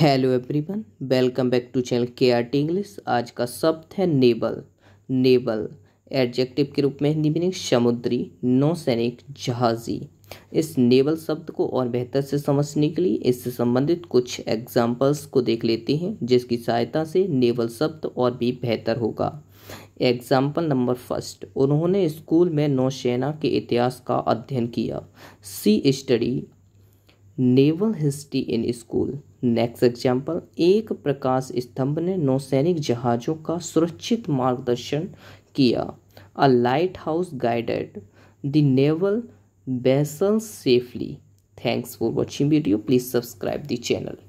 hello everyone welcome back to channel K R T English आज का शब्द है नेबल नेबल एडजेक्टिव के रूप में हिंदी मीनिंग समुद्री नौसैनिक जहाजी इस नेवल शब्द को और बेहतर से समझने के लिए इससे संबंधित कुछ एग्जाम्पल्स को देख लेते हैं जिसकी सहायता से नेवल शब्द और भी बेहतर होगा एग्जाम्पल नंबर फर्स्ट उन्होंने स्कूल में नौसेना के इतिहास का अध्ययन किया she study naval history in school next example एक प्रकाश स्तंभ ने नौसैनिक जहाज़ों का सुरक्षित मार्गदर्शन किया a lighthouse guided the naval vessel safely thanks for watching video please subscribe the channel